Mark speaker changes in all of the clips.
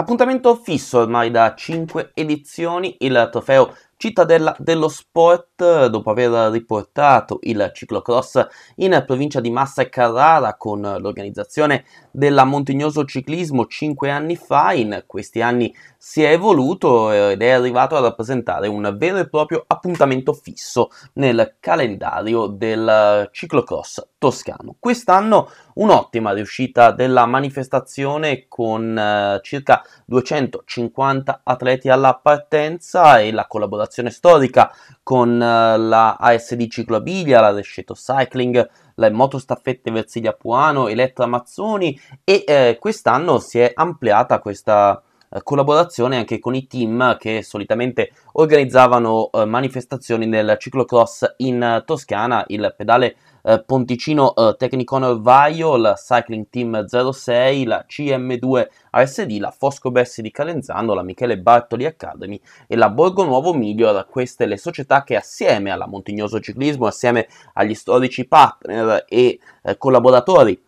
Speaker 1: Appuntamento fisso ormai da 5 edizioni, il trofeo cittadella dello sport dopo aver riportato il ciclocross in provincia di Massa e Carrara con l'organizzazione della Montignoso Ciclismo cinque anni fa, in questi anni si è evoluto ed è arrivato a rappresentare un vero e proprio appuntamento fisso nel calendario del ciclocross toscano. Quest'anno un'ottima riuscita della manifestazione con eh, circa 250 atleti alla partenza e la collaborazione relazione storica con eh, la ASD Ciclabilia, la Resceto Cycling, la motostaffette Staffette Versiglia Puano, Elettra Mazzoni e eh, quest'anno si è ampliata questa eh, collaborazione anche con i team che solitamente organizzavano eh, manifestazioni nel ciclocross in eh, Toscana, il pedale eh, Ponticino eh, Techniconor Vaio, la Cycling Team 06, la CM2 ASD, la Fosco Bessi di Calenzano, la Michele Bartoli Academy e la Borgo Nuovo Miglior, queste le società che assieme alla Montignoso Ciclismo, assieme agli storici partner e eh, collaboratori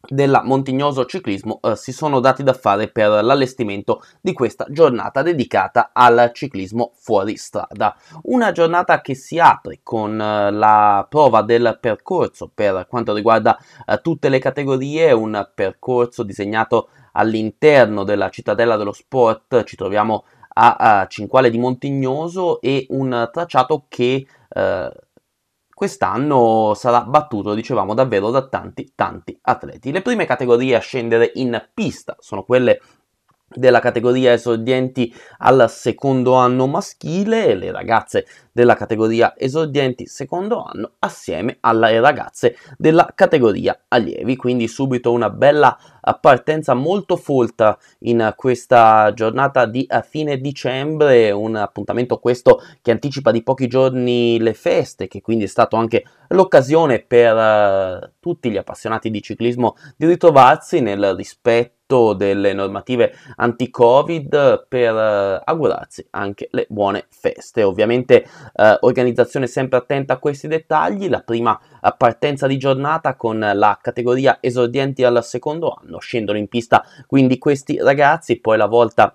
Speaker 1: della Montignoso Ciclismo eh, si sono dati da fare per l'allestimento di questa giornata dedicata al ciclismo fuori strada. Una giornata che si apre con eh, la prova del percorso per quanto riguarda eh, tutte le categorie, un percorso disegnato all'interno della cittadella dello sport, ci troviamo a, a Cinquale di Montignoso e un tracciato che eh, quest'anno sarà battuto, dicevamo, davvero da tanti, tanti atleti. Le prime categorie a scendere in pista sono quelle della categoria esordienti al secondo anno maschile e le ragazze della categoria esordienti secondo anno assieme alle ragazze della categoria allievi quindi subito una bella partenza molto folta in questa giornata di eh, fine dicembre un appuntamento questo che anticipa di pochi giorni le feste che quindi è stato anche l'occasione per eh, tutti gli appassionati di ciclismo di ritrovarsi nel rispetto rispetto delle normative anti-Covid per eh, augurarsi anche le buone feste. Ovviamente eh, organizzazione sempre attenta a questi dettagli, la prima partenza di giornata con la categoria esordienti al secondo anno, scendono in pista quindi questi ragazzi, poi la volta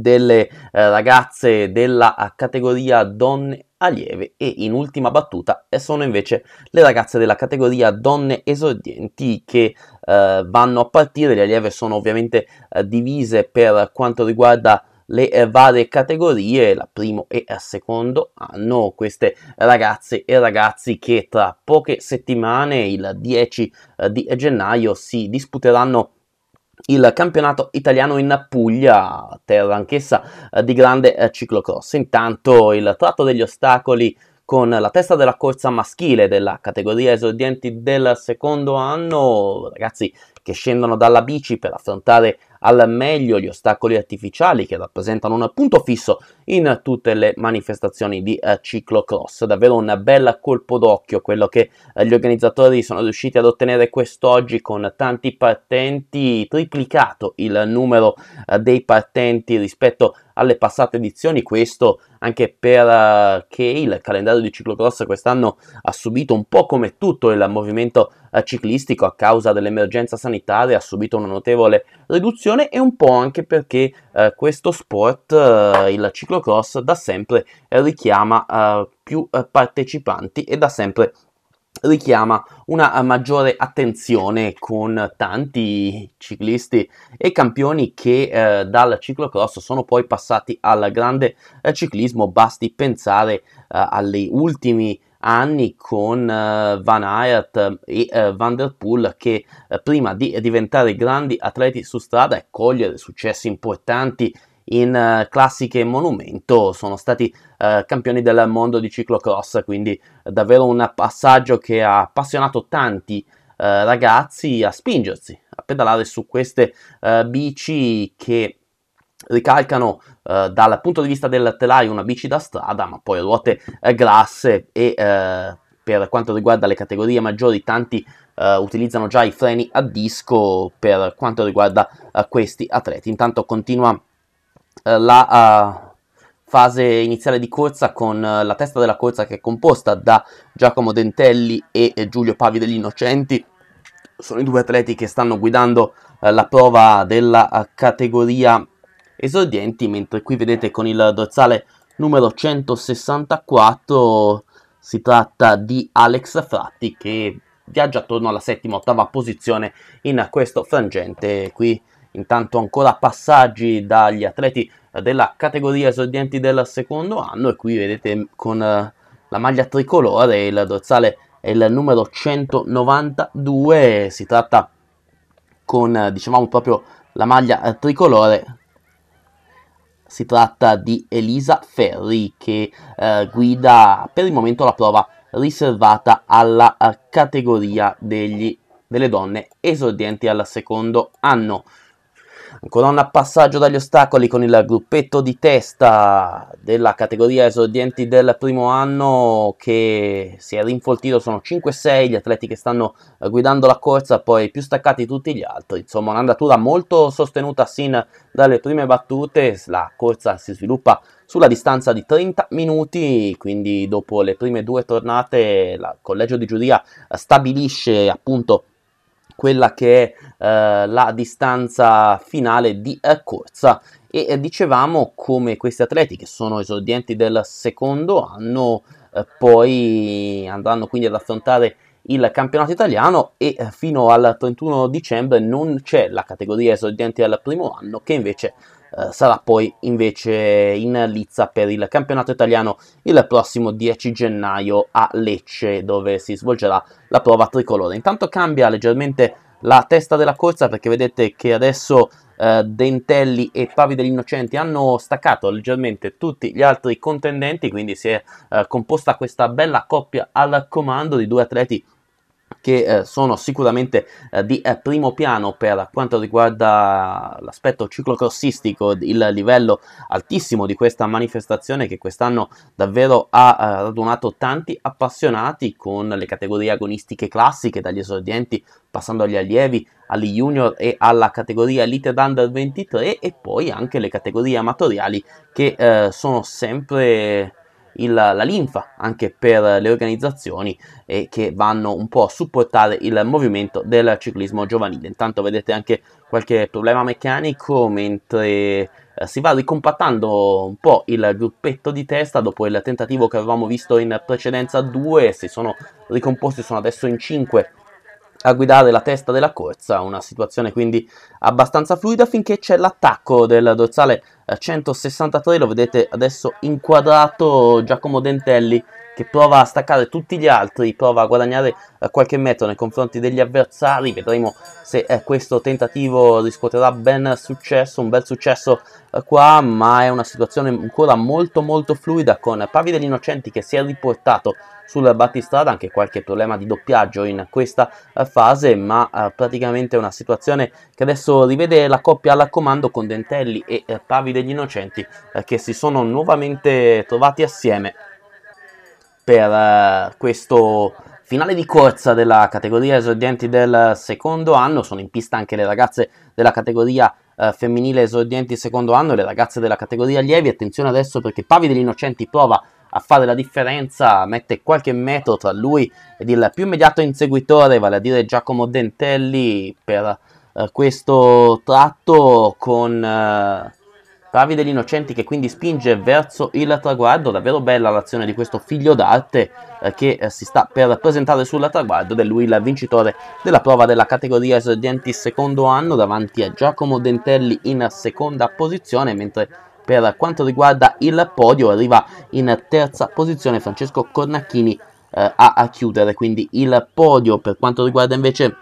Speaker 1: delle eh, ragazze della eh, categoria donne allieve e in ultima battuta eh, sono invece le ragazze della categoria donne esordienti che eh, vanno a partire, le allieve sono ovviamente eh, divise per quanto riguarda le eh, varie categorie, la primo e la secondo anno, queste ragazze e ragazzi che tra poche settimane, il 10 di gennaio, si disputeranno il campionato italiano in Puglia, terra anch'essa eh, di grande eh, ciclocross. Intanto il tratto degli ostacoli con la testa della corsa maschile della categoria esordienti del secondo anno, ragazzi che scendono dalla bici per affrontare al meglio gli ostacoli artificiali che rappresentano un punto fisso in tutte le manifestazioni di eh, ciclocross. Davvero un bel colpo d'occhio quello che eh, gli organizzatori sono riusciti ad ottenere quest'oggi con tanti partenti, triplicato il numero eh, dei partenti rispetto alle passate edizioni, questo anche perché eh, il calendario di ciclocross quest'anno ha subito un po' come tutto il movimento eh, ciclistico a causa dell'emergenza sanitaria, ha subito una notevole riduzione e un po' anche perché eh, questo sport, eh, il ciclocross, da sempre richiama eh, più eh, partecipanti e da sempre richiama una eh, maggiore attenzione con tanti ciclisti e campioni che eh, dal ciclocross sono poi passati al grande eh, ciclismo. Basti pensare eh, agli ultimi anni con uh, Van Aert eh, e uh, eh, Van Der Poel che uh, prima di diventare grandi atleti su strada e cogliere successi importanti in classiche monumento sono stati campioni del mondo di ciclocross quindi davvero un passaggio che ha appassionato tanti ragazzi a spingersi a pedalare su queste bici che ricalcano eh, dal punto di vista del telaio una bici da strada, ma poi ruote eh, grasse e eh, per quanto riguarda le categorie maggiori tanti eh, utilizzano già i freni a disco per quanto riguarda eh, questi atleti. Intanto continua eh, la fase iniziale di corsa con la testa della corsa che è composta da Giacomo Dentelli e Giulio Pavi degli Innocenti. Sono i due atleti che stanno guidando la prova della categoria esordienti, mentre qui vedete con il dorsale numero 164 si tratta di Alex Fratti che viaggia attorno alla settima ottava posizione in questo frangente qui intanto ancora passaggi dagli atleti della categoria esordienti del secondo anno e qui vedete con eh, la maglia tricolore il dorsale è il numero 192 si tratta con eh, diciamo proprio la maglia eh, tricolore si tratta di Elisa Ferri che eh, guida per il momento la prova riservata alla eh, categoria degli, delle donne esordienti al secondo anno. Ancora un passaggio dagli ostacoli con il gruppetto di testa della categoria esordienti del primo anno che si è rinfoltito, sono 5-6 gli atleti che stanno eh, guidando la corsa, poi più staccati tutti gli altri, insomma un'andatura molto sostenuta sin dalle prime battute, la corsa si sviluppa sulla distanza di 30 minuti, quindi dopo le prime due tornate il collegio di giuria stabilisce appunto quella che è eh, la distanza finale di eh, corsa e eh, dicevamo come questi atleti che sono esordienti del secondo anno eh, poi andranno quindi ad affrontare il campionato italiano e eh, fino al 31 dicembre non c'è la categoria esordienti al primo anno che invece eh, sarà poi invece in lizza per il campionato italiano il prossimo 10 gennaio a Lecce dove si svolgerà la prova tricolore. Intanto cambia leggermente la testa della corsa perché vedete che adesso eh, Dentelli e Pavi degli Innocenti hanno staccato leggermente tutti gli altri contendenti quindi si è eh, composta questa bella coppia al comando di due atleti che eh, sono sicuramente eh, di eh, primo piano per quanto riguarda l'aspetto ciclocrossistico, il livello altissimo di questa manifestazione che quest'anno davvero ha eh, radunato tanti appassionati con le categorie agonistiche classiche, dagli esordienti passando agli allievi, agli junior e alla categoria Elite Under 23 e poi anche le categorie amatoriali che eh, sono sempre il, la linfa anche per le organizzazioni e che vanno un po' a supportare il movimento del ciclismo giovanile. Intanto vedete anche qualche problema meccanico mentre eh, si va ricompattando un po' il gruppetto di testa dopo il tentativo che avevamo visto in precedenza 2, si sono ricomposti, sono adesso in 5 a guidare la testa della corsa, una situazione quindi abbastanza fluida finché c'è l'attacco del dorsale 163, eh, lo vedete adesso inquadrato Giacomo Dentelli che prova a staccare tutti gli altri, prova a guadagnare eh, qualche metro nei confronti degli avversari, vedremo se eh, questo tentativo riscuoterà ben successo, un bel successo eh, qua, ma è una situazione ancora molto molto fluida con Pavi degli Innocenti che si è riportato sul battistrada, anche qualche problema di doppiaggio in questa eh, fase, ma eh, praticamente è una situazione che adesso rivede la coppia alla comando con Dentelli e eh, Pavi degli Innocenti che si sono nuovamente trovati assieme per eh, questo finale di corsa della categoria esordienti del secondo anno. Sono in pista anche le ragazze della categoria eh, femminile esordienti secondo anno le ragazze della categoria allievi. Attenzione adesso perché Pavi degli Innocenti prova a fare la differenza, mette qualche metro tra lui ed il più immediato inseguitore, vale a dire Giacomo Dentelli, per eh, questo tratto con eh, Pavi degli Innocenti che quindi spinge verso il traguardo, davvero bella l'azione di questo figlio d'arte eh, che eh, si sta per presentare sul traguardo ed è lui il vincitore della prova della categoria esordienti secondo anno davanti a Giacomo Dentelli in seconda posizione mentre per quanto riguarda il podio arriva in terza posizione Francesco Cornacchini eh, a, a chiudere quindi il podio per quanto riguarda invece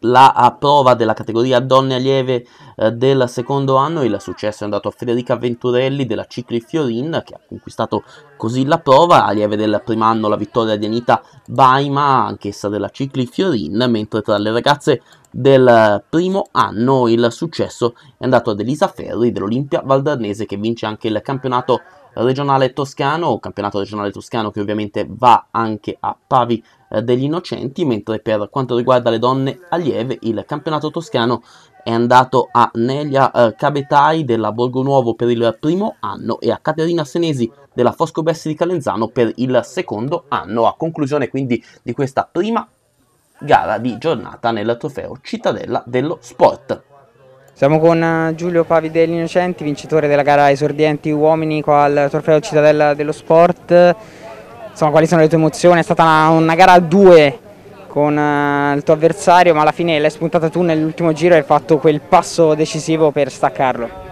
Speaker 1: la a prova della categoria donne allieve eh, del secondo anno il successo è andato a Federica Venturelli della Cicli Fiorin che ha conquistato così la prova, allieve del primo anno la vittoria di Anita Baima anch'essa della Cicli Fiorin, mentre tra le ragazze del eh, primo anno il successo è andato ad Elisa Ferri dell'Olimpia Valdarnese che vince anche il campionato regionale toscano, campionato regionale toscano che ovviamente va anche a Pavi eh, degli innocenti, mentre per quanto riguarda le donne allieve il campionato toscano è andato a Nelia eh, Cabetai della Borgo Nuovo per il primo anno e a Caterina Senesi della Fosco Bessi di Calenzano per il secondo anno, a conclusione quindi di questa prima gara di giornata nel trofeo Cittadella dello Sport. Siamo con eh, Giulio Pavi
Speaker 2: degli Innocenti, vincitore della gara esordienti uomini qua al trofeo Cittadella dello Sport insomma, quali sono le tue emozioni? È stata una, una gara a due con uh, il tuo avversario, ma alla fine l'hai spuntata tu nell'ultimo giro e hai fatto quel passo decisivo per staccarlo.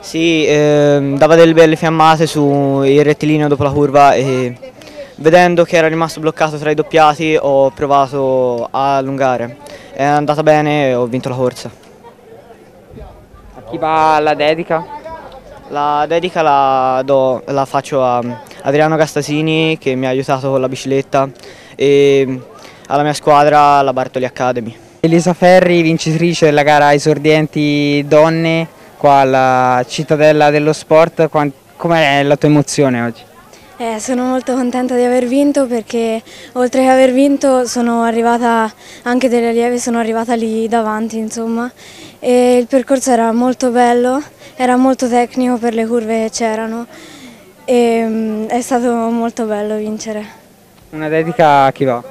Speaker 2: Sì, eh, dava delle belle fiammate sul rettilineo dopo la curva e vedendo che era rimasto bloccato tra i doppiati ho provato a allungare. È andata bene e ho vinto la corsa. A chi va la dedica? La dedica la, do, la faccio a Adriano Castasini che mi ha aiutato con la bicicletta e mm, alla mia squadra, la Bartoli Academy. Elisa Ferri, vincitrice della gara esordienti donne qua alla cittadella dello sport, com'è la tua emozione oggi? Eh, sono molto contenta di aver vinto perché oltre che aver vinto sono arrivata anche delle lieve, sono arrivata lì davanti insomma e il percorso era molto bello, era molto tecnico per le curve che c'erano e, mm, è stato molto bello vincere. Una dedica a chi va?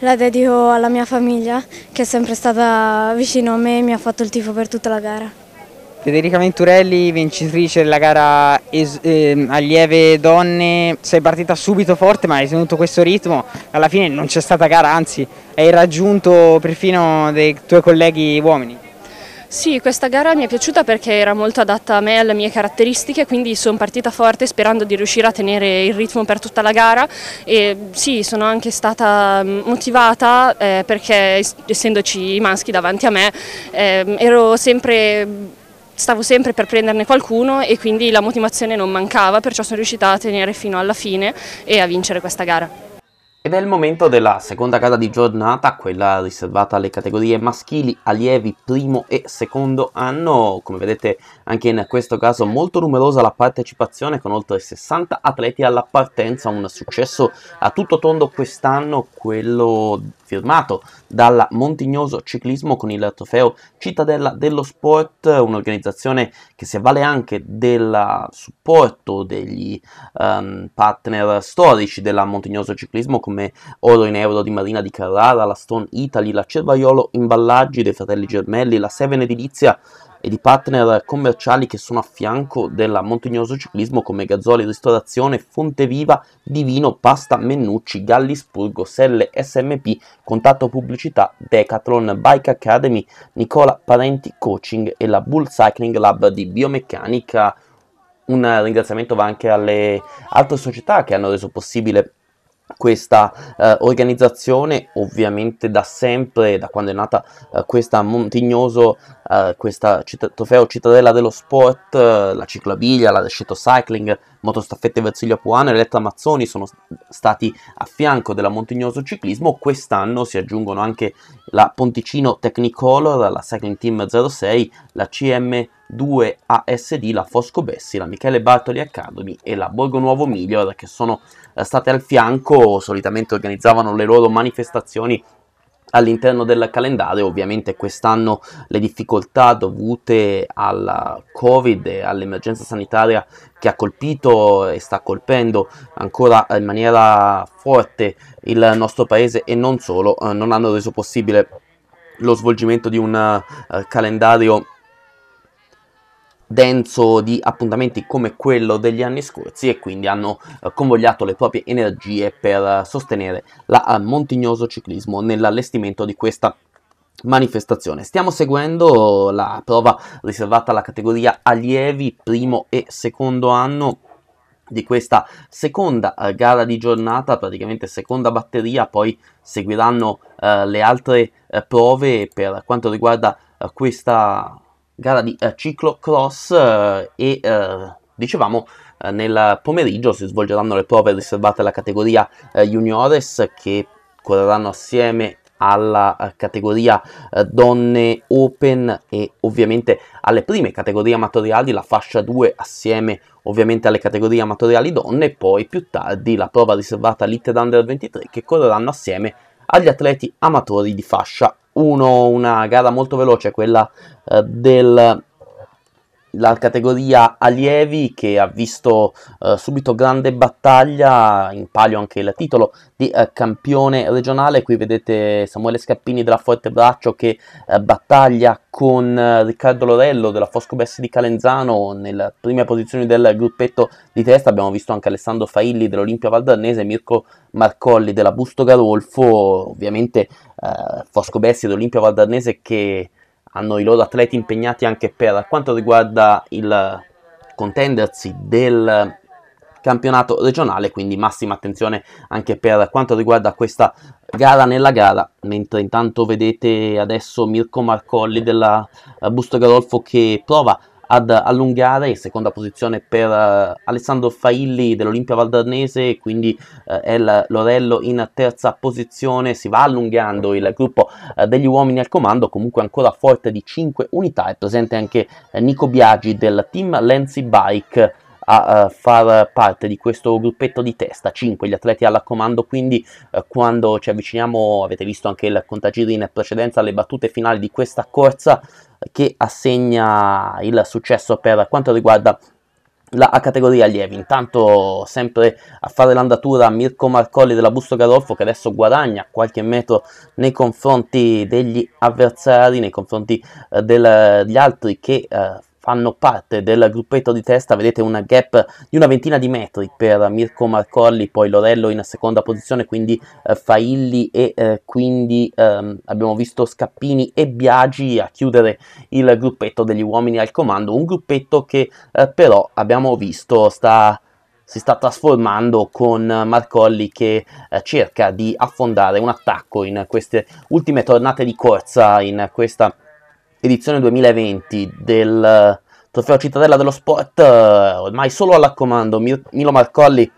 Speaker 2: La dedico alla mia famiglia che è sempre stata vicino a me e mi ha fatto il tifo per tutta la gara. Federica Venturelli, vincitrice della gara eh, Allieve Donne, sei partita subito forte ma hai tenuto questo ritmo, alla fine non c'è stata gara, anzi hai raggiunto perfino dei tuoi colleghi uomini.
Speaker 3: Sì, questa gara mi è piaciuta perché era molto adatta a me e alle mie caratteristiche, quindi sono partita forte sperando di riuscire a tenere il ritmo per tutta la gara e sì, sono anche stata mm, motivata eh, perché essendoci i maschi davanti a me eh, ero sempre stavo sempre per prenderne qualcuno e quindi la motivazione non mancava, perciò sono riuscita a tenere fino alla fine e a vincere questa gara.
Speaker 1: Ed è il momento della seconda gara di giornata, quella riservata alle categorie maschili, allievi primo e secondo anno. Come vedete anche in questo caso molto numerosa la partecipazione con oltre 60 atleti alla partenza, un successo a tutto tondo quest'anno, quello firmato dalla Montignoso Ciclismo con il trofeo Cittadella dello Sport, un'organizzazione che si avvale anche del supporto degli um, partner storici della Montignoso Ciclismo come Oro in Euro di Marina di Carrara, la Stone Italy, la Cervaiolo Imballaggi dei Fratelli Germelli, la Seven Edilizia e di partner commerciali che sono a fianco del montagnoso Ciclismo come Gazzoli Ristorazione, Fonteviva, Divino, Pasta, Mennucci, Gallispurgo, Selle SMP, Contatto Pubblicità, Decathlon, Bike Academy, Nicola Parenti Coaching e la Bull Cycling Lab di biomeccanica. Un ringraziamento va anche alle altre società che hanno reso possibile questa eh, organizzazione ovviamente da sempre, da quando è nata eh, questa Montignoso, eh, questa citt- trofeo cittadella dello sport, eh, la ciclabilia, la sceto cycling, motostaffette Versiglio Puano e Letta Mazzoni sono st- stati a fianco della Montignoso Ciclismo, quest'anno si aggiungono anche la Ponticino Technicolor, la Cycling Team 06, la CM 2 ASD, la Fosco Bessi, la Michele Bartoli Academy e la Borgo Nuovo Miglio eh, che sono eh, state al fianco, solitamente organizzavano le loro manifestazioni all'interno del calendario. Ovviamente quest'anno le difficoltà dovute al Covid e all'emergenza sanitaria che ha colpito e sta colpendo ancora in maniera forte il nostro paese e non solo, eh, non hanno reso possibile lo svolgimento di un uh, calendario denso di appuntamenti come quello degli anni scorsi e quindi hanno eh, convogliato le proprie energie per eh, sostenere la eh, montignoso ciclismo nell'allestimento di questa manifestazione. Stiamo seguendo la prova riservata alla categoria allievi primo e secondo anno di questa seconda eh, gara di giornata, praticamente seconda batteria, poi seguiranno eh, le altre eh, prove per quanto riguarda eh, questa gara di eh, ciclocross eh, e eh, dicevamo eh, nel pomeriggio si svolgeranno le prove riservate alla categoria eh, juniores che correranno assieme alla eh, categoria donne open e ovviamente alle prime categorie amatoriali la fascia 2 assieme ovviamente alle categorie amatoriali donne poi più tardi la prova riservata all'Inter Under 23 che correranno assieme agli atleti amatori di fascia uno, una gara molto veloce, quella eh, del la categoria allievi che ha visto eh, subito grande battaglia, in palio anche il titolo di eh, campione regionale, qui vedete Samuele Scappini della Fortebraccio che eh, battaglia con eh, Riccardo Lorello della Fosco Bessi di Calenzano nella prima posizione del gruppetto di testa, abbiamo visto anche Alessandro Failli dell'Olimpia Valdarnese, Mirko Marcolli della Busto Garolfo, ovviamente eh, Fosco Bessi dell'Olimpia Valdarnese che hanno i loro atleti impegnati anche per quanto riguarda il contendersi del campionato regionale, quindi massima attenzione anche per quanto riguarda questa gara nella gara, mentre intanto vedete adesso Mirko Marcolli della Busto Garolfo che prova ad allungare in seconda posizione per uh, Alessandro Failli dell'Olimpia Valdarnese quindi uh, El Lorello in terza posizione si va allungando il gruppo uh, degli uomini al comando comunque ancora forte di 5 unità è presente anche Nico Biagi del team Lenzi Bike a uh, far parte di questo gruppetto di testa, 5 gli atleti alla comando, quindi uh, quando ci avviciniamo, avete visto anche il contagiri in precedenza, alle battute finali di questa corsa che assegna il successo per quanto riguarda la A categoria allievi. Intanto sempre a fare l'andatura Mirko Marcolli della Busto Garolfo che adesso guadagna qualche metro nei confronti degli avversari, nei confronti eh, del, degli altri che eh, fanno parte del gruppetto di testa, vedete una gap di una ventina di metri per Mirko Marcolli, poi Lorello in seconda posizione, quindi eh, Failli e eh, quindi ehm, abbiamo visto Scappini e Biagi a chiudere il gruppetto degli uomini al comando, un gruppetto che eh, però abbiamo visto sta si sta trasformando con Marcolli che eh, cerca di affondare un attacco in queste ultime tornate di corsa, in questa edizione 2020 del eh, trofeo Cittadella dello Sport, eh, ormai solo alla comando Milo Marcolli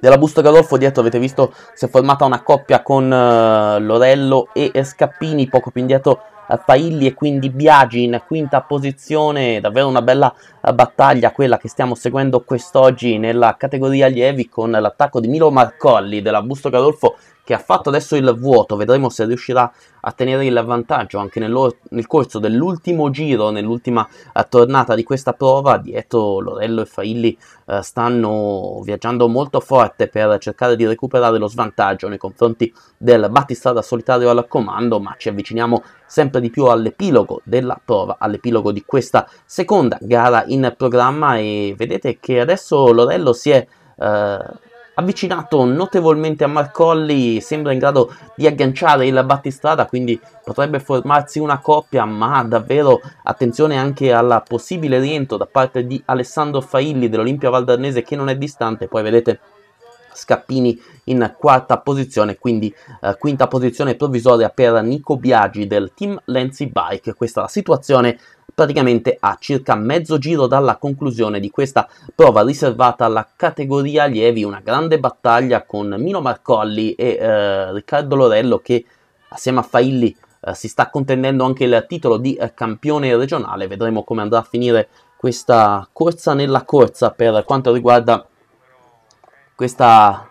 Speaker 1: della Busto Gadolfo, dietro avete visto si è formata una coppia con eh, Lorello e Scappini, poco più indietro Failli e quindi Biagi in quinta posizione, davvero una bella battaglia quella che stiamo seguendo quest'oggi nella categoria allievi con l'attacco di Milo Marcolli della Busto Gadolfo che ha fatto adesso il vuoto, vedremo se riuscirà a tenere il vantaggio anche nel corso dell'ultimo giro, nell'ultima eh, tornata di questa prova, dietro Lorello e Failli eh, stanno viaggiando molto forte per cercare di recuperare lo svantaggio nei confronti del battistrada solitario al comando, ma ci avviciniamo sempre di più all'epilogo della prova, all'epilogo di questa seconda gara in programma e vedete che adesso Lorello si è... Eh, avvicinato notevolmente a Marcolli, sembra in grado di agganciare il battistrada, quindi potrebbe formarsi una coppia, ma davvero attenzione anche al possibile rientro da parte di Alessandro Failli dell'Olimpia Valdarnese che non è distante, poi vedete Scappini in quarta posizione, quindi eh, quinta posizione provvisoria per Nico Biagi del team Lenzi Bike. Questa è la situazione praticamente a circa mezzo giro dalla conclusione di questa prova riservata alla categoria lievi, una grande battaglia con Mino Marcolli e eh, Riccardo Lorello che assieme a Failli eh, si sta contendendo anche il titolo di eh, campione regionale, vedremo come andrà a finire questa corsa nella corsa per quanto riguarda questa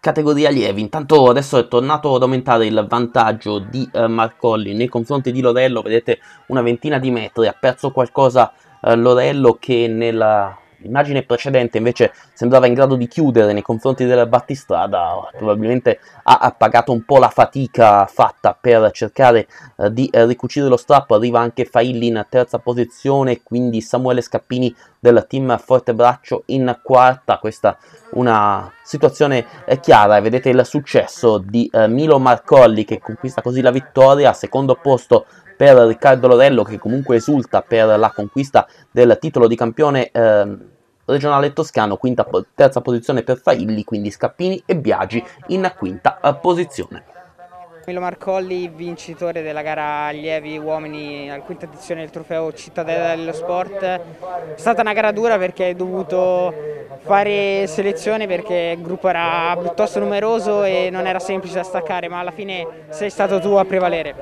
Speaker 1: categoria lievi. Intanto adesso è tornato ad aumentare il vantaggio di eh, Marcolli nei confronti di Lorello, vedete una ventina di metri, ha perso qualcosa eh, Lorello che nella L'immagine precedente invece sembrava in grado di chiudere nei confronti della battistrada, probabilmente ha pagato un po' la fatica fatta per cercare eh, di eh, ricucire lo strappo, arriva anche Failli in terza posizione, quindi Samuele Scappini del team Fortebraccio in quarta, questa una situazione eh, chiara, vedete il successo di Milo Marcolli che conquista così la vittoria, secondo posto per Riccardo Lorello che comunque esulta per la conquista del titolo di campione eh, regionale toscano, quinta, terza posizione per Failli, quindi Scappini e Biagi in quinta eh, posizione.
Speaker 2: Milo Marcolli, vincitore della gara allievi Uomini al quinta edizione del trofeo Cittadella dello Sport. È stata una gara dura perché hai dovuto fare selezione perché il gruppo era piuttosto numeroso e non era semplice da staccare, ma alla fine
Speaker 3: sei stato tu a prevalere.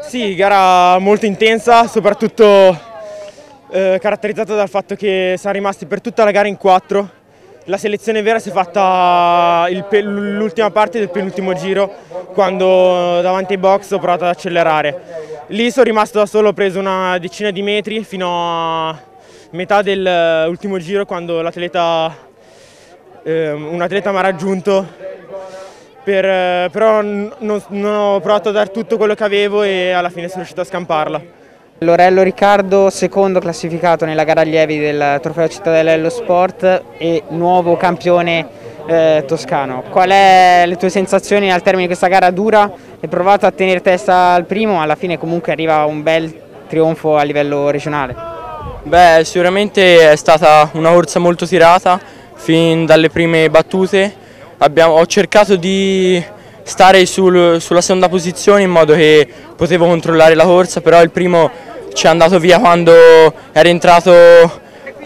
Speaker 3: Sì, gara molto intensa, soprattutto eh, caratterizzata dal fatto che siamo rimasti per tutta la gara in quattro la selezione vera si è fatta eh, l'ultima parte del penultimo giro, quando eh, davanti ai box ho provato ad accelerare. Lì sono rimasto da solo, ho preso una decina di metri fino a metà dell'ultimo eh, giro, quando l'atleta, eh, un atleta mi ha raggiunto. Per, però non, non ho provato a dare tutto quello che avevo e alla fine sono riuscito a scamparla.
Speaker 2: Lorello Riccardo, secondo classificato nella gara allievi del Trofeo Cittadella dello Sport e nuovo campione eh, toscano. Qual è le tue sensazioni al termine di questa gara dura? Hai provato a tenere testa al primo, alla fine comunque arriva un bel trionfo a livello
Speaker 3: regionale. Beh, sicuramente è stata una corsa molto tirata fin dalle prime battute. Abbiamo, ho cercato di stare sul, sulla seconda posizione in modo che potevo controllare la corsa, però il primo ci è andato via quando era entrato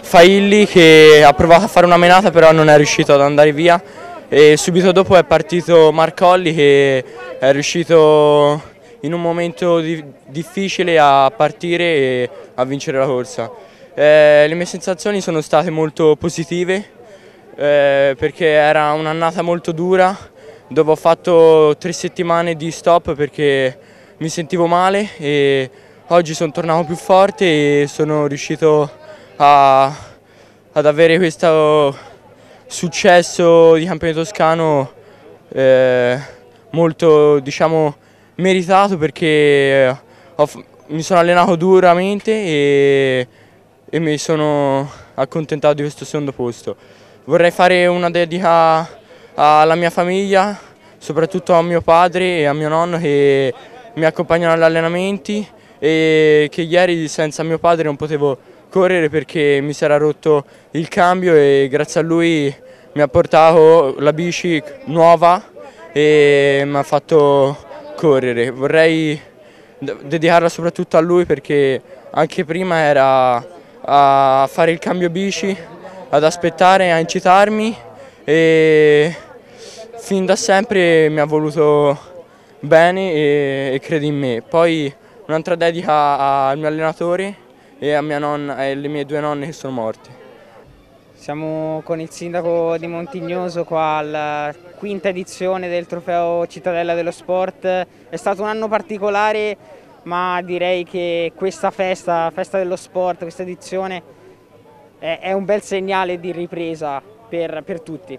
Speaker 3: Failli che ha provato a fare una menata però non è riuscito ad andare via e subito dopo è partito Marcolli che è riuscito in un momento di, difficile a partire e a vincere la corsa. Eh, le mie sensazioni sono state molto positive eh, perché era un'annata molto dura dove ho fatto tre settimane di stop perché mi sentivo male e oggi sono tornato più forte e sono riuscito a, ad avere questo successo di campione toscano eh, molto diciamo meritato perché ho, mi sono allenato duramente e, e mi sono accontentato di questo secondo posto. Vorrei fare una dedica alla mia famiglia, soprattutto a mio padre e a mio nonno che mi accompagnano agli allenamenti e che ieri senza mio padre non potevo correre perché mi si era rotto il cambio e grazie a lui mi ha portato la bici nuova e mi ha fatto correre. Vorrei dedicarla soprattutto a lui perché anche prima era a fare il cambio bici, ad aspettare, a incitarmi e fin da sempre mi ha voluto bene e, e crede in me. Poi un'altra dedica al mio allenatore e nonna, alle mie due nonne che sono morte. Siamo con il sindaco
Speaker 2: di Montignoso qua alla quinta edizione del trofeo Cittadella dello Sport. È stato un anno particolare ma direi che questa festa, festa dello sport, questa edizione è, è un bel segnale di ripresa per,
Speaker 4: per tutti.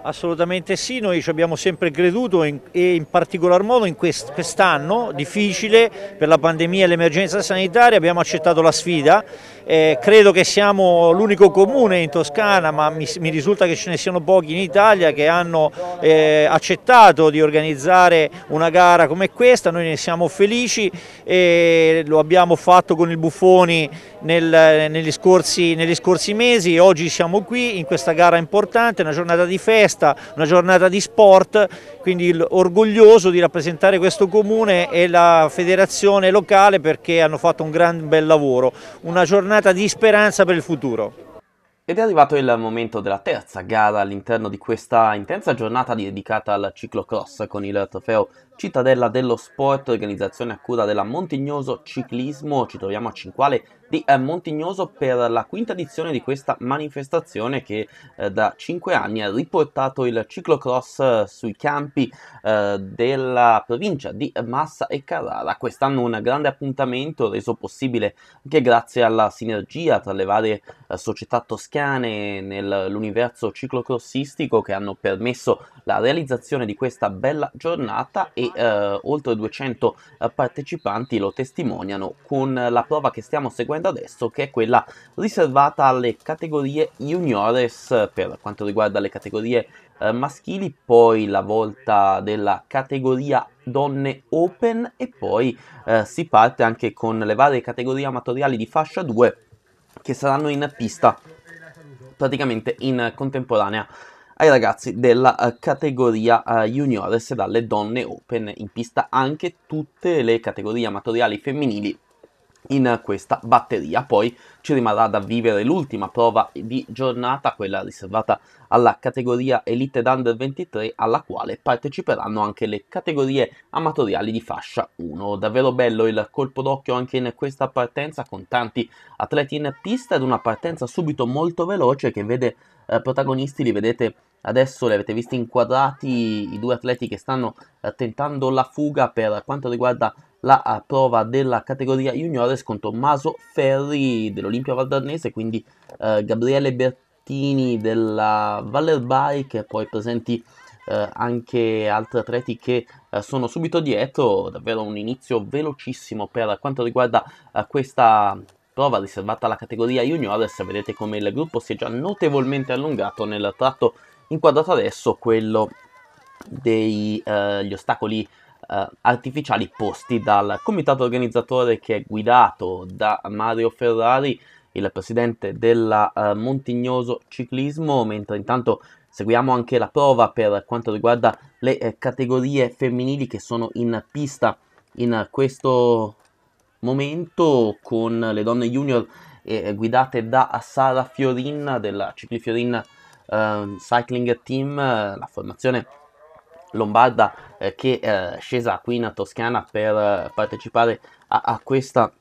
Speaker 4: Assolutamente sì, noi ci abbiamo sempre creduto in, e in particolar modo in quest'anno difficile per la pandemia e l'emergenza sanitaria abbiamo accettato la sfida, eh, credo che siamo l'unico comune in Toscana ma mi, mi, risulta che ce ne siano pochi in Italia che hanno eh, accettato di organizzare una gara come questa, noi ne siamo felici e lo abbiamo fatto con il Buffoni nel, negli, scorsi, negli, scorsi, mesi, oggi siamo qui in questa gara importante, una giornata di festa, una giornata di sport, quindi orgoglioso di rappresentare questo comune e la federazione locale perché hanno fatto un gran bel lavoro, una giornata di speranza per il futuro. Ed è arrivato il
Speaker 1: momento della terza gara all'interno di questa intensa giornata dedicata al ciclocross con il trofeo Cittadella dello Sport, organizzazione a cura della Montignoso Ciclismo. Ci troviamo a Cinquale di eh, Montignoso per la quinta edizione di questa manifestazione che eh, da cinque anni ha riportato il ciclocross eh, sui campi eh, della provincia di Massa e Carrara. Quest'anno un grande appuntamento reso possibile anche grazie alla sinergia tra le varie eh, società toscane nell'universo ciclocrossistico che hanno permesso la realizzazione di questa bella giornata e oltre 200 partecipanti lo testimoniano con la prova che stiamo seguendo da adesso, che è quella riservata alle categorie juniores per quanto riguarda le categorie eh, maschili, poi la volta della categoria donne open e poi eh, si parte anche con le varie categorie amatoriali di fascia 2 che saranno in pista praticamente in contemporanea ai ragazzi della uh, categoria uh, juniores e dalle donne open in pista anche tutte le categorie amatoriali femminili in questa batteria. Poi ci rimarrà da vivere l'ultima prova di giornata, quella riservata alla categoria Elite d'Under 23, alla quale parteciperanno anche le categorie amatoriali di fascia 1. Davvero bello il colpo d'occhio anche in questa partenza con tanti atleti in pista ed una partenza subito molto veloce che vede eh, protagonisti, li vedete Adesso li avete visti inquadrati i due atleti che stanno eh, tentando la fuga per quanto riguarda la prova della categoria juniores con Tommaso Ferri dell'Olimpia Valdarnese, quindi eh, Gabriele Bertini della Vallerbike, poi presenti eh, anche altri atleti che eh, sono subito dietro, davvero un inizio velocissimo per quanto riguarda eh, questa prova riservata alla categoria juniores, vedete come il gruppo si è già notevolmente allungato nel tratto inquadrato adesso, quello degli eh, ostacoli eh, artificiali posti dal comitato organizzatore che è guidato da Mario Ferrari, il presidente della eh, Montignoso Ciclismo, mentre intanto seguiamo anche la prova per quanto riguarda le eh, categorie femminili che sono in pista in questo momento con le donne junior eh, guidate da Sara Fiorin della Cicli Fiorin eh, Cycling Team, la formazione lombarda eh, che è eh, scesa qui in Toscana per eh, partecipare a, a questa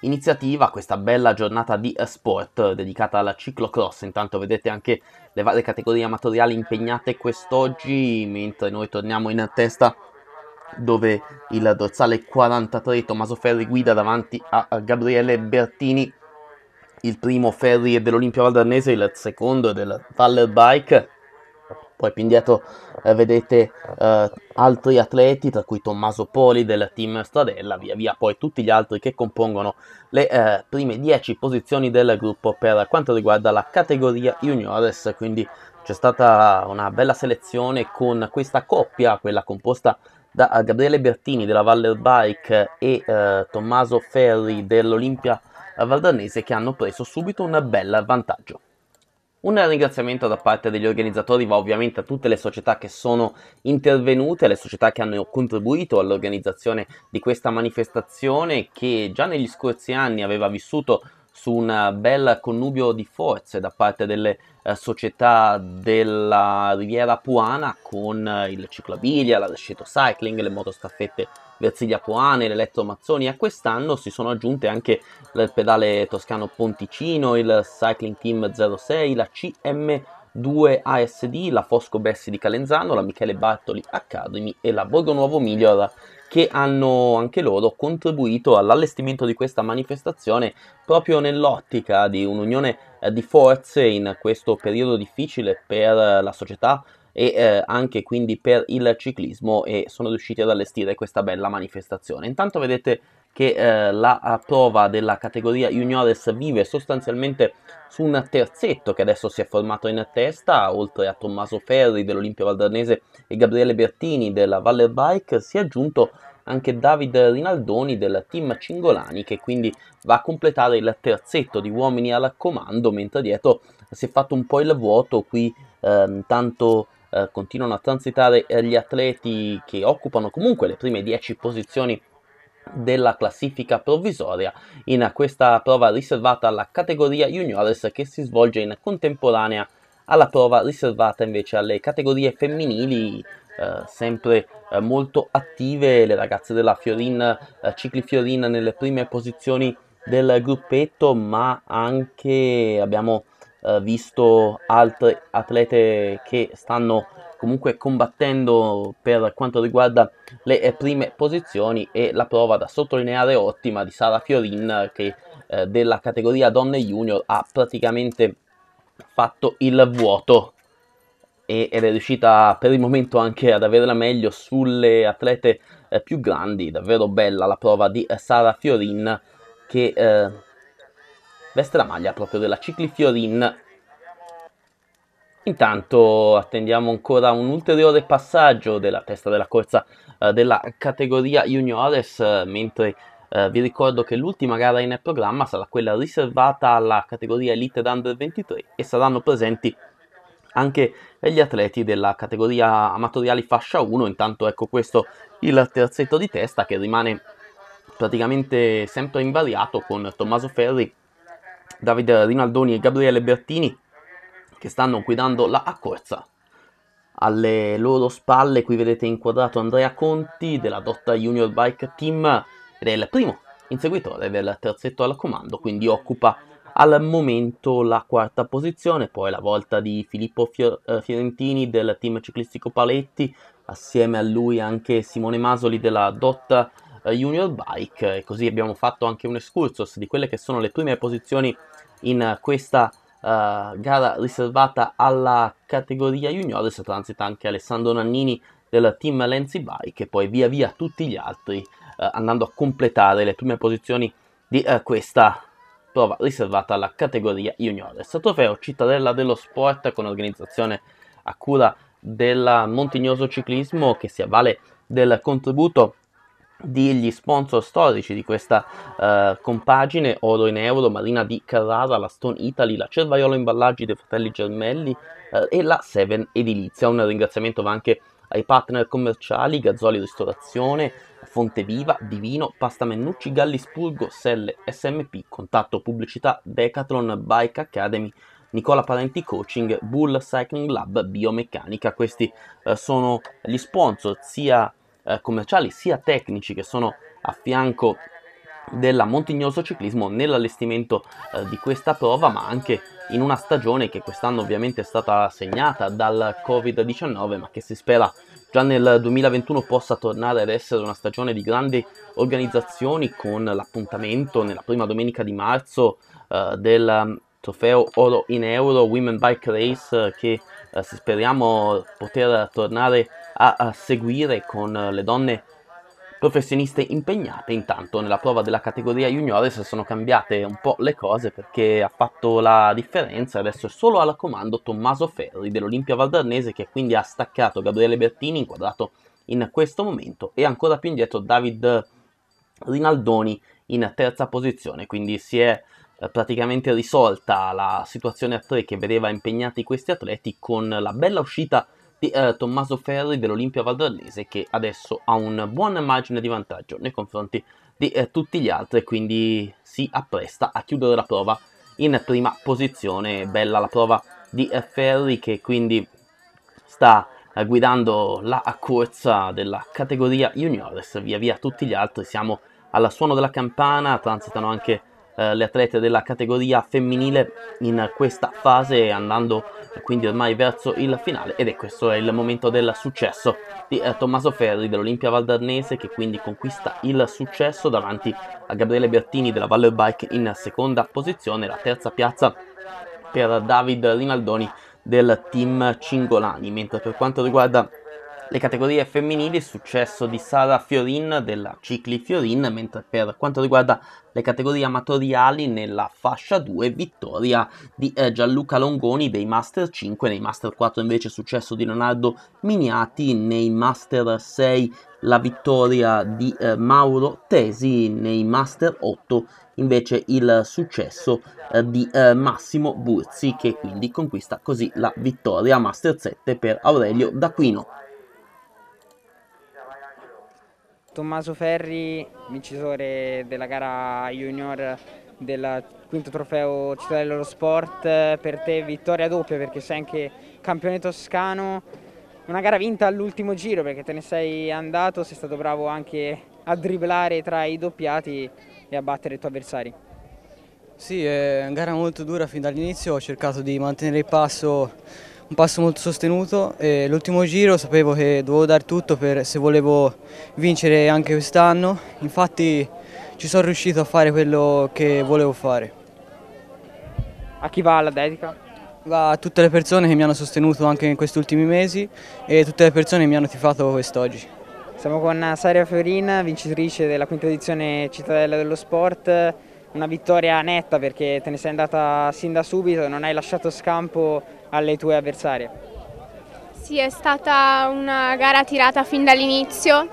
Speaker 1: iniziativa, questa bella giornata di eh, sport dedicata alla ciclocross. Intanto vedete anche le varie categorie amatoriali impegnate quest'oggi, mentre noi torniamo in testa dove il dorsale 43 Tommaso Ferri guida davanti a Gabriele Bertini, il primo Ferri dell'Olimpia Valdarnese, il secondo del Valler Bike poi più indietro eh, vedete eh, altri atleti, tra cui Tommaso Poli del team Stradella, via via poi tutti gli altri che compongono le eh, prime 10 posizioni del gruppo per quanto riguarda la categoria juniores, quindi c'è stata una bella selezione con questa coppia, quella composta da eh, Gabriele Bertini della Valler Bike e eh, Tommaso Ferri dell'Olimpia Valdanese che hanno preso subito un bel vantaggio. Un ringraziamento da parte degli organizzatori va ovviamente a tutte le società che sono intervenute, alle società che hanno contribuito all'organizzazione di questa manifestazione che già negli scorsi anni aveva vissuto su un bel connubio di forze da parte delle eh, società della Riviera Puana con eh, il ciclabilia, la Resceto Cycling, le motostaffette Versiglia Puane, l'Elettro Mazzoni a quest'anno si sono aggiunte anche il pedale toscano Ponticino, il Cycling Team 06, la CM 2 ASD, la Fosco Bessi di Calenzano, la Michele Bartoli Academy e la Borgo Nuovo Miglior che hanno anche loro contribuito all'allestimento di questa manifestazione proprio nell'ottica di un'unione eh, di forze in questo periodo difficile per la società e eh, anche quindi per il ciclismo e sono riusciti ad allestire questa bella manifestazione. Intanto vedete che eh, la prova della categoria juniores vive sostanzialmente su un terzetto che adesso si è formato in testa, oltre a Tommaso Ferri dell'Olimpia Valdarnese e Gabriele Bertini della Valler Bike, si è aggiunto anche Davide Rinaldoni del team Cingolani che quindi va a completare il terzetto di uomini al comando mentre dietro si è fatto un po' il vuoto qui eh, tanto eh, continuano a transitare eh, gli atleti che occupano comunque le prime 10 posizioni della classifica provvisoria in questa prova riservata alla categoria juniores che si svolge in contemporanea alla prova riservata invece alle categorie femminili eh, sempre eh, molto attive le ragazze della Fiorin, eh, Cicli Fiorin nelle prime posizioni del gruppetto ma anche abbiamo eh, visto altre atlete che stanno comunque combattendo per quanto riguarda le eh, prime posizioni e la prova da sottolineare ottima di Sara Fiorin che eh, della categoria donne junior ha praticamente fatto il vuoto ed è riuscita per il momento anche ad averla meglio sulle atlete eh, più grandi. Davvero bella la prova di eh, Sara Fiorin che eh, veste la maglia proprio della Cicli Fiorin. Intanto attendiamo ancora un ulteriore passaggio della testa della corsa eh, della categoria juniores, eh, mentre eh, vi ricordo che l'ultima gara in programma sarà quella riservata alla categoria Elite Under 23 e saranno presenti anche gli atleti della categoria amatoriali fascia 1. Intanto ecco questo il terzetto di testa che rimane praticamente sempre invariato con Tommaso Ferri Davide Rinaldoni e Gabriele Bertini che stanno guidando la accorsa. Alle loro spalle qui vedete inquadrato Andrea Conti della Dotta Junior Bike Team ed è il primo inseguitore del terzetto al comando, quindi occupa al momento la quarta posizione, poi la volta di Filippo eh, Fiorentini del team ciclistico Paletti, assieme a lui anche Simone Masoli della Dotta Junior eh, Bike e così abbiamo fatto anche un excursus di quelle che sono le prime posizioni in questa uh, gara riservata alla categoria junior, si transita anche Alessandro Nannini del team Lenzi Bike e poi via via tutti gli altri uh, andando a completare le prime posizioni di uh, questa prova riservata alla categoria juniores. Trofeo Cittadella dello Sport con organizzazione a cura del Montignoso Ciclismo che si avvale del contributo degli sponsor storici di questa uh, compagine, Oro in Euro, Marina di Carrara, la Stone Italy, la Cervaiolo Imballaggi dei Fratelli Germelli uh, e la Seven Edilizia. Un ringraziamento va anche ai partner commerciali Gazzoli Ristorazione, Fonteviva, Divino, Pasta Mennucci, Gallispurgo, Selle, SMP, Contatto Pubblicità, Decathlon, Bike Academy, Nicola Parenti Coaching, Bull Cycling Lab, Biomeccanica. Questi uh, sono gli sponsor sia eh, commerciali sia tecnici che sono a fianco della Montignoso Ciclismo nell'allestimento eh, di questa prova ma anche in una stagione che quest'anno ovviamente è stata segnata dal Covid-19 ma che si spera già nel 2021 possa tornare ad essere una stagione di grandi organizzazioni con l'appuntamento nella prima domenica di marzo eh, del mm, trofeo Oro in Euro Women Bike Race eh, che eh, speriamo poter tornare a, a seguire con eh, le donne professioniste impegnate. Intanto nella prova della categoria juniores sono cambiate un po' le cose perché ha fatto la differenza. Adesso è solo alla comando Tommaso Ferri dell'Olimpia Valdarnese che quindi ha staccato Gabriele Bertini inquadrato in questo momento e ancora più indietro David Rinaldoni in terza posizione. Quindi si è eh, praticamente risolta la situazione a tre che vedeva impegnati questi atleti con la bella uscita di eh, Tommaso Ferri dell'Olimpia Valdorlese che adesso ha un buon margine di vantaggio nei confronti di eh, tutti gli altri quindi si appresta a chiudere la prova in prima posizione bella la prova di eh, Ferri che quindi sta eh, guidando la corsa della categoria juniores via via tutti gli altri siamo al suono della campana transitano anche eh, le atlete della categoria femminile in questa fase andando quindi ormai verso il finale ed è questo è il momento del successo di eh, Tommaso Ferri dell'Olimpia Valdarnese che quindi conquista il successo davanti a Gabriele Bertini della Valor Bike in seconda posizione, la terza piazza per David Rinaldoni del team Cingolani, mentre per quanto riguarda le categorie femminili successo di Sara Fiorin della Cicli Fiorin, mentre per quanto riguarda le categorie amatoriali nella fascia 2 vittoria di eh, Gianluca Longoni dei Master 5, nei Master 4 invece successo di Leonardo Miniati, nei Master 6 la vittoria di eh, Mauro Tesi, nei Master 8 invece il successo eh, di eh, Massimo Burzi che quindi conquista così la vittoria Master 7 per Aurelio D'Aquino.
Speaker 2: Tommaso Ferri, vincitore della gara junior del quinto trofeo Cittadella dello Sport, per te vittoria doppia perché sei anche campione toscano, una gara vinta all'ultimo giro perché te ne sei andato, sei stato bravo anche a dribblare tra i doppiati e a battere i tuoi avversari.
Speaker 3: Sì, è una gara molto dura fin dall'inizio, ho cercato di mantenere il passo un passo molto sostenuto e l'ultimo giro sapevo che dovevo dare tutto per, se volevo vincere anche quest'anno, infatti ci sono riuscito a fare quello che volevo fare.
Speaker 2: A chi va la dedica?
Speaker 3: Va a tutte le persone che mi hanno sostenuto anche in questi ultimi mesi e tutte le persone che mi hanno tifato quest'oggi. Siamo con
Speaker 2: Saria Fiorina, vincitrice della quinta edizione Cittadella dello Sport, una vittoria netta perché te ne sei andata sin da subito, non hai lasciato scampo alle tue avversarie? Sì, è stata una gara tirata fin dall'inizio.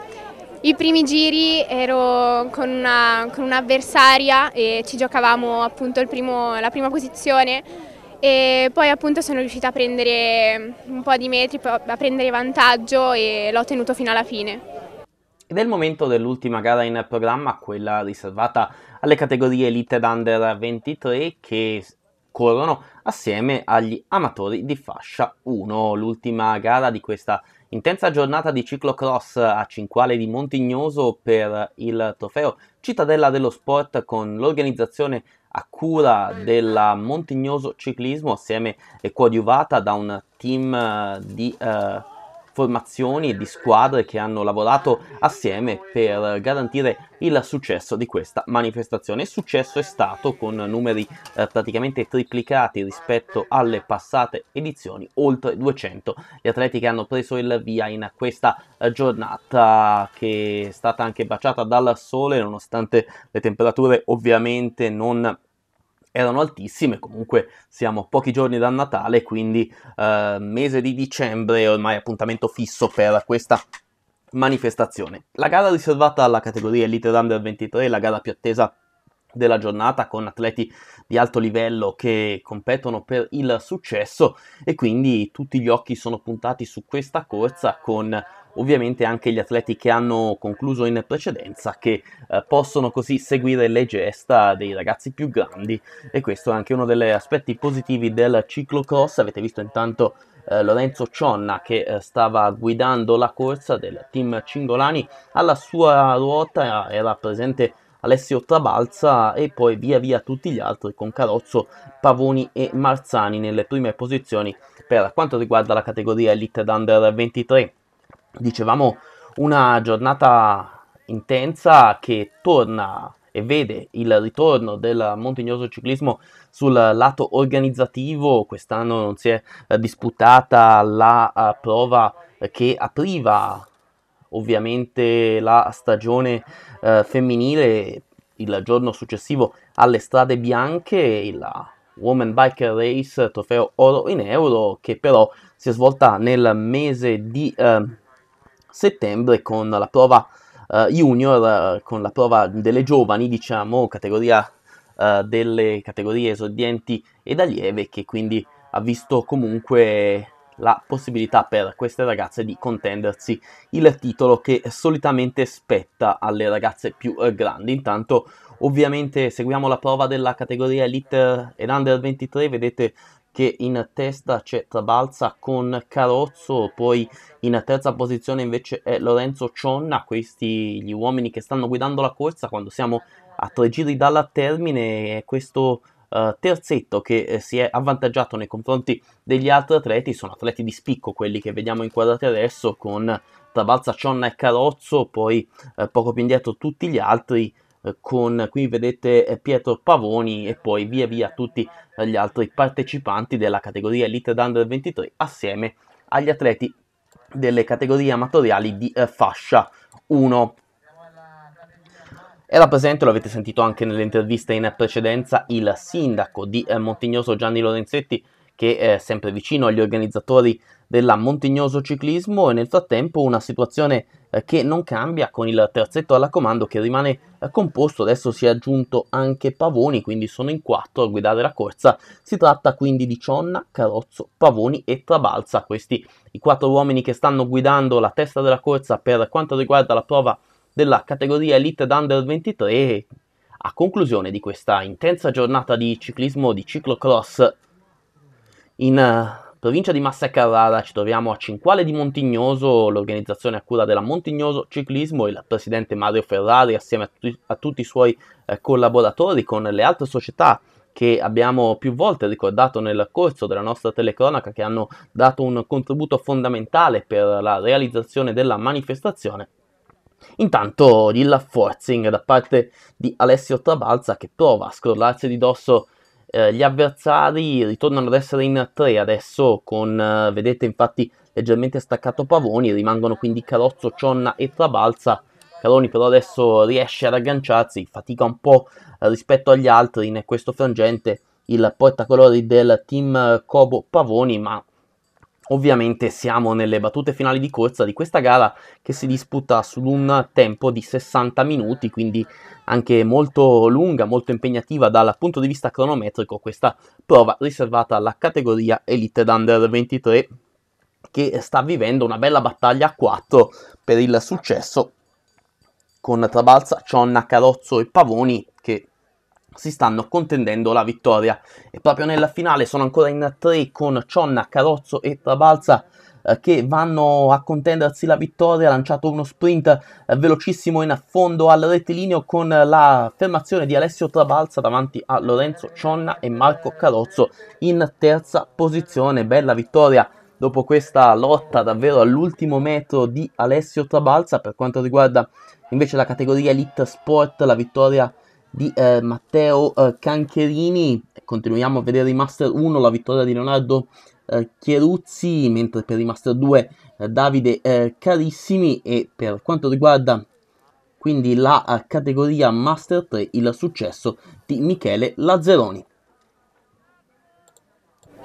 Speaker 2: I primi giri ero con, un'avversaria un e ci giocavamo appunto primo, la prima posizione e poi appunto sono riuscita a prendere un po' di metri, a prendere vantaggio e l'ho tenuto fino alla fine.
Speaker 1: Ed è il momento dell'ultima gara in programma, quella riservata alle categorie Elite ed Under 23 che corrono assieme agli amatori di fascia 1. L'ultima gara di questa intensa giornata di ciclocross a Cinquale di Montignoso per il trofeo Cittadella dello Sport con l'organizzazione a cura della Montignoso Ciclismo assieme e coadiuvata da un team eh, di eh, formazioni e di squadre che hanno lavorato assieme per garantire il successo di questa manifestazione. Il successo è stato con numeri eh, praticamente triplicati rispetto alle passate edizioni, oltre 200 gli atleti che hanno preso il via in questa eh, giornata che è stata anche baciata dal sole nonostante le temperature ovviamente non erano altissime, comunque siamo a pochi giorni dal Natale, quindi eh, mese di dicembre ormai appuntamento fisso per questa manifestazione. La gara riservata alla categoria Elite Under 23, la gara più attesa della giornata con atleti di alto livello che competono per il successo e quindi tutti gli occhi sono puntati su questa corsa con ovviamente anche gli atleti che hanno concluso in precedenza che eh, possono così seguire le gesta dei ragazzi più grandi e questo è anche uno degli aspetti positivi del ciclocross, avete visto intanto eh, Lorenzo Cionna che eh, stava guidando la corsa del team Cingolani, alla sua ruota era presente Alessio Trabalza e poi via via tutti gli altri con Carozzo, Pavoni e Marzani nelle prime posizioni per quanto riguarda la categoria Elite Under 23 dicevamo una giornata intensa che torna e vede il ritorno del montagnoso Ciclismo sul lato organizzativo. Quest'anno non si è eh, disputata la eh, prova che apriva ovviamente la stagione eh, femminile il giorno successivo alle strade bianche, il Women Bike Race, trofeo oro in euro, che però si è svolta nel mese di eh, settembre con la prova uh, junior, uh, con la prova delle giovani, diciamo, categoria uh, delle categorie esordienti ed allieve, che quindi ha visto comunque la possibilità per queste ragazze di contendersi il titolo che solitamente spetta alle ragazze più grandi. Intanto ovviamente seguiamo la prova della categoria Elite ed Under 23, vedete che in testa c'è Trabalza con Carozzo, poi in terza posizione invece è Lorenzo Cionna, questi gli uomini che stanno guidando la corsa quando siamo a tre giri dalla termine è questo uh, terzetto che eh, si è avvantaggiato nei confronti degli altri atleti, sono atleti di spicco quelli che vediamo inquadrati adesso con Trabalza, Cionna e Carozzo, poi eh, poco più indietro tutti gli altri con qui vedete eh, Pietro Pavoni e poi via via tutti eh, gli altri partecipanti della categoria Elite Under 23 assieme agli atleti delle categorie amatoriali di eh, fascia 1. Era presente, lo avete sentito anche nell'intervista in precedenza, il sindaco di eh, Montignoso Gianni Lorenzetti che è sempre vicino agli organizzatori della Montignoso Ciclismo e nel frattempo una situazione eh, che non cambia con il terzetto alla comando che rimane eh, composto, adesso si è aggiunto anche Pavoni, quindi sono in quattro a guidare la corsa, si tratta quindi di Cionna, Carozzo, Pavoni e Trabalza, questi i quattro uomini che stanno guidando la testa della corsa per quanto riguarda la prova della categoria Elite d'Under 23 a conclusione di questa intensa giornata di ciclismo di ciclocross in eh, provincia di Massa e Carrara ci troviamo a Cinquale di Montignoso, l'organizzazione a cura della Montignoso Ciclismo, il presidente Mario Ferrari assieme a, tu- a tutti i suoi eh, collaboratori con le altre società che abbiamo più volte ricordato nel corso della nostra telecronaca che hanno dato un contributo fondamentale per la realizzazione della manifestazione. Intanto il forcing da parte di Alessio Trabalza che prova a scrollarsi di dosso eh, gli avversari ritornano ad essere in tre adesso con, eh, vedete infatti, leggermente staccato Pavoni, rimangono quindi Carozzo, Cionna e Trabalza. Caroni però adesso riesce ad agganciarsi, fatica un po' eh, rispetto agli altri in questo frangente il portacolori del team eh, Cobo Pavoni, ma Ovviamente siamo nelle battute finali di corsa di questa gara che si disputa su un tempo di 60 minuti, quindi anche molto lunga, molto impegnativa dal punto di vista cronometrico questa prova riservata alla categoria Elite d'Under 23 che sta vivendo una bella battaglia a 4 per il successo con Trabalza, Cionna, Carozzo e Pavoni che si stanno contendendo la vittoria. E proprio nella finale sono ancora in tre con Cionna, Carozzo e Trabalza eh, che vanno a contendersi la vittoria, ha lanciato uno sprint eh, velocissimo in affondo al rettilineo con la fermazione di Alessio Trabalza davanti a Lorenzo Cionna e Marco Carozzo in terza posizione, bella vittoria dopo questa lotta davvero all'ultimo metro di Alessio Trabalza per quanto riguarda invece la categoria Elite Sport, la vittoria di eh, Matteo eh, Cancherini. Continuiamo a vedere i Master 1, la vittoria di Leonardo eh, Chieruzzi, mentre per i Master 2 eh, Davide eh, Carissimi e per quanto riguarda quindi la eh, categoria Master 3 il successo di Michele Lazzeroni.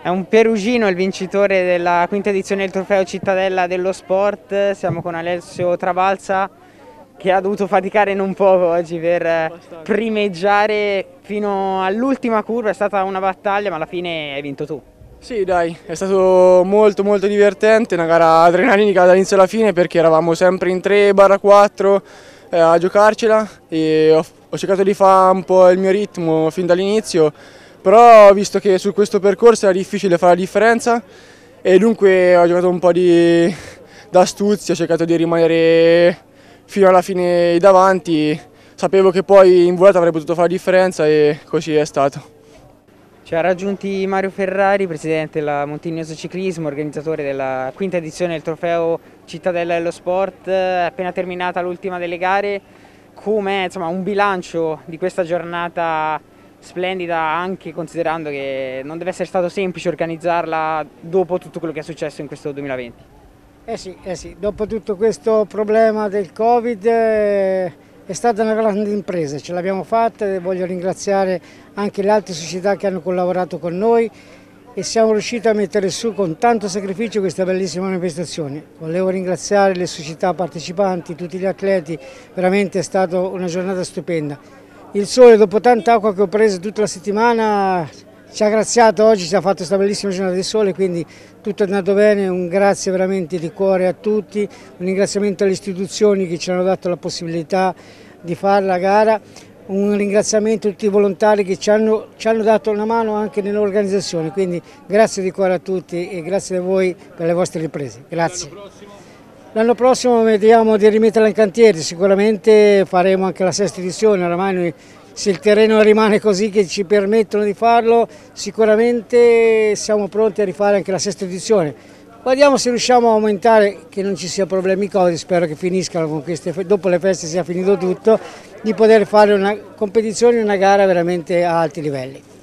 Speaker 1: È un perugino il vincitore della quinta
Speaker 2: edizione del trofeo Cittadella dello Sport, siamo con Alessio Travalsa che ha dovuto faticare non poco oggi per eh, primeggiare fino all'ultima curva, è stata una battaglia ma alla fine hai vinto tu.
Speaker 3: Sì dai, è stato molto molto divertente, una gara adrenalinica dall'inizio alla fine perché eravamo sempre in 3-4 eh, a giocarcela e ho, ho cercato di fare un po' il mio ritmo fin dall'inizio, però visto che su questo percorso era difficile fare la differenza e dunque ho giocato un po' di d'astuzia, ho cercato di rimanere fino alla fine davanti, sapevo che poi in volata avrei potuto fare la differenza e così è stato. Ci ha raggiunti Mario Ferrari, presidente della Montignoso Ciclismo, organizzatore
Speaker 2: della quinta edizione del trofeo Cittadella dello Sport, appena terminata l'ultima delle gare. Come un bilancio di questa giornata splendida, anche considerando che non deve essere stato semplice organizzarla dopo tutto quello che è successo in questo 2020?
Speaker 4: Eh sì, eh sì, dopo tutto questo problema del Covid eh, è stata una grande impresa, ce l'abbiamo fatta e voglio ringraziare anche le altre società che hanno collaborato con noi e siamo riusciti a mettere su con tanto sacrificio questa bellissima manifestazione. Volevo ringraziare le società partecipanti, tutti gli atleti, veramente è stata una giornata stupenda. Il sole dopo tanta acqua che ho preso tutta la settimana ci ha graziato oggi, ci ha fatto questa bellissima giornata di sole, quindi tutto è andato bene, un grazie veramente di cuore a tutti, un ringraziamento alle istituzioni che ci hanno dato la possibilità di fare la gara, un ringraziamento a tutti i volontari che ci hanno, ci hanno dato una mano anche nell'organizzazione, quindi grazie di cuore a tutti e grazie a voi per le vostre riprese. Grazie. L'anno prossimo vediamo di rimetterla in cantiere, sicuramente faremo anche la sesta edizione, oramai noi se il terreno rimane così che ci permettono di farlo sicuramente siamo pronti a rifare anche la sesta edizione. Guardiamo se riusciamo a aumentare, che non ci siano problemi così, spero che finiscano con queste, dopo le feste sia finito tutto, di poter fare una competizione e una gara veramente a alti livelli.